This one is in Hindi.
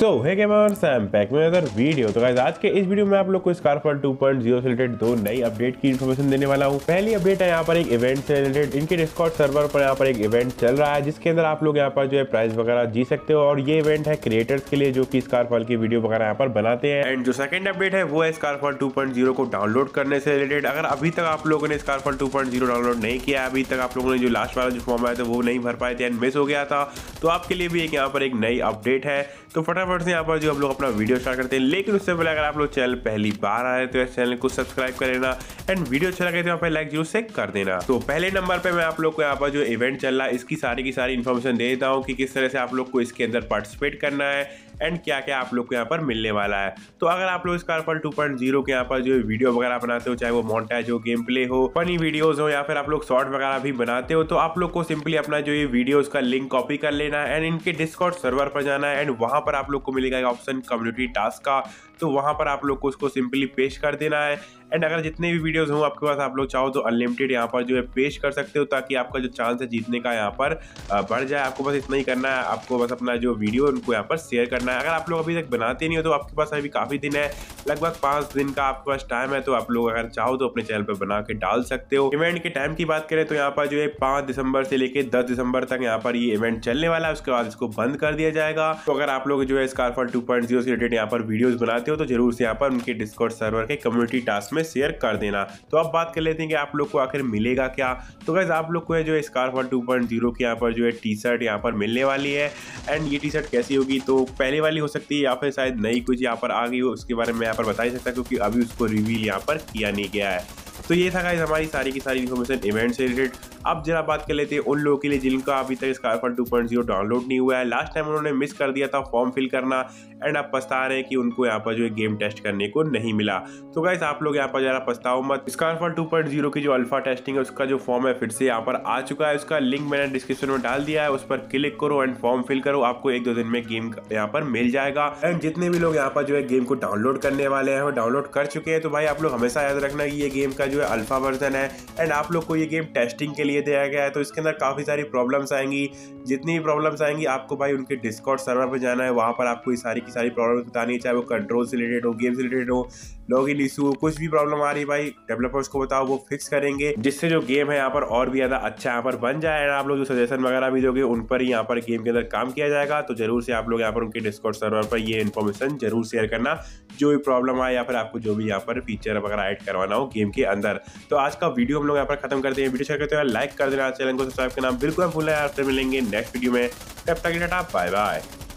सो है गेमर सैम पैक में अदर वीडियो तो गाइस आज के इस वीडियो में आप लोग को पॉइंट 2.0 से रिलेटेड दो नई अपडेट की इन्फॉर्मेशन देने वाला हूँ पहली अपडेट है यहाँ पर एक इवेंट से रिलेटेड इनके डिस्कॉट सर्वर पर यहाँ पर एक इवेंट चल रहा है जिसके अंदर आप लोग यहाँ पर जो है प्राइज वगैरह जी सकते हो और ये इवेंट है क्रिएटर्स के लिए जो की स्कारफल की वीडियो वगैरह यहाँ पर बनाते हैं एंड जो सेकंड अपडेट है वो है स्कारफल टू को डाउनलोड करने से रिलेटेड अगर अभी तक आप लोगों ने स्कारफल टू डाउनलोड नहीं किया अभी तक आप लोगों ने जो लास्ट वाला जो फॉर्म आया था वो नहीं भर पाए थे एंड मिस हो गया था तो आपके लिए भी एक यहाँ पर एक नई अपडेट है तो फटाफट फटाफट से यहाँ पर जो हम लोग अपना वीडियो स्टार्ट करते हैं लेकिन उससे पहले अगर आप लोग चैनल पहली बार आए तो इस चैनल को सब्सक्राइब कर लेना एंड वीडियो अच्छा लगे तो यहाँ पर लाइक जरूर से कर देना तो पहले नंबर पर मैं आप लोग को यहाँ पर जो इवेंट चल रहा है इसकी सारी की सारी इन्फॉर्मेशन दे देता हूँ कि किस तरह से आप लोग को इसके अंदर पार्टिसिपेट करना है एंड क्या क्या आप लोग को यहाँ पर मिलने वाला है तो अगर आप लोग टू पॉइंट जीरो के यहाँ पर जो वीडियो वगैरह बनाते हो चाहे वो मॉन्टेज हो गेम प्ले हो फनी वीडियोस हो या फिर आप लोग शॉर्ट वगैरह भी बनाते हो तो आप लोग को सिंपली अपना जो ये वीडियोस का लिंक कॉपी कर लेना है एंड इनके डिस्कॉर्ड सर्वर पर जाना है एंड वहाँ पर आप लोग लोग को मिलेगा एक ऑप्शन कम्युनिटी टास्क का तो वहाँ पर आप लोग को उसको सिंपली पेश कर देना है एंड अगर जितने भी वीडियोज़ हों आपके पास आप लोग चाहो तो अनलिमिटेड यहाँ पर जो है पेश कर सकते हो ताकि आपका जो चांस है जीतने का यहाँ पर बढ़ जाए आपको बस इतना ही करना है आपको बस अपना जो वीडियो है उनको यहाँ पर शेयर करना है अगर आप लोग अभी तक बनाते नहीं हो तो आपके पास अभी काफ़ी दिन है लगभग पाँच दिन का आपके पास टाइम है तो आप लोग अगर चाहो तो अपने चैनल पर बना के डाल सकते हो इवेंट के टाइम की बात करें तो यहाँ पर जो है पाँच दिसंबर से लेकर दस दिसंबर तक यहाँ पर ये इवेंट चलने वाला है उसके बाद इसको बंद कर दिया जाएगा तो अगर आप लोग जो है स्कारफल टू पॉइंट जीरो से रिलेटेड यहाँ पर वीडियोज बनाते हो तो जरूर से यहाँ पर उनके डिस्कॉर्ड सर्वर के कम्युनिटी टास्क में में शेयर कर देना तो अब बात कर लेते हैं कि आप लोग को आखिर मिलेगा क्या तो गैस आप लोग को है जो है स्कारफॉल टू पॉइंट जीरो की यहाँ पर जो है टी शर्ट यहाँ पर मिलने वाली है एंड ये टी शर्ट कैसी होगी तो पहले वाली हो सकती है या फिर शायद नई कुछ यहाँ पर आ गई हो उसके बारे में यहाँ पर बता ही सकता क्योंकि अभी उसको रिवील यहाँ पर किया नहीं गया है तो ये था गाइज हमारी सारी की सारी इन्फॉर्मेशन इवेंट से रिलेटेड अब जरा बात कर लेते हैं उन लोगों के लिए जिनका अभी तक स्कारफर 2.0 डाउनलोड नहीं हुआ है लास्ट टाइम उन्होंने मिस कर दिया था फॉर्म फिल करना एंड अब पछता रहे हैं कि उनको यहाँ पर जो है गेम टेस्ट करने को नहीं मिला तो गाइज आप लोग यहाँ पर जरा पछताओ मत स्कारफर 2.0 की जो अल्फा टेस्टिंग है उसका जो फॉर्म है फिर से यहाँ पर आ चुका है उसका लिंक मैंने डिस्क्रिप्शन में डाल दिया है उस पर क्लिक करो एंड फॉर्म फिल करो आपको एक दो दिन में गेम यहाँ पर मिल जाएगा एंड जितने भी लोग यहाँ पर जो है गेम को डाउनलोड करने वाले हैं वो डाउनलोड कर चुके हैं तो भाई आप लोग हमेशा याद रखना कि ये गेम इसका जो है अल्फ़ा वर्जन है एंड आप लोग को ये गेम टेस्टिंग के लिए दिया गया है तो इसके अंदर काफ़ी सारी प्रॉब्लम्स आएंगी जितनी भी प्रॉब्लम्स आएंगी आपको भाई उनके डिस्काउंट सर्वर पर जाना है वहाँ पर आपको ये सारी की सारी प्रॉब्लम्स बतानी है चाहे वो कंट्रोल से रिलेटेड हो गेम से रिलेटेड हो लॉगिन इशू कुछ भी प्रॉब्लम आ रही भाई डेवलपर्स को बताओ वो फिक्स करेंगे जिससे जो गेम है यहाँ पर और भी ज्यादा अच्छा यहाँ पर बन जाए आप लोग जो सजेशन वगैरह भी दोगे उन पर ही यहाँ पर गेम के अंदर काम किया जाएगा तो जरूर से आप लोग यहाँ पर उनके डिस्कॉर्ड सर्वर पर ये इन्फॉर्मेशन जरूर शेयर करना जो भी प्रॉब्लम आए या फिर आपको जो भी यहाँ पर फीचर वगैरह ऐड करवाना हो गेम के अंदर तो आज का वीडियो हम लोग यहाँ पर खत्म करते हैं वीडियो शेयर करते हैं लाइक कर देना चैनल को सब्सक्राइब करना बिल्कुल भूलना है आपसे मिलेंगे नेक्स्ट वीडियो में तब तक डाटा बाय बाय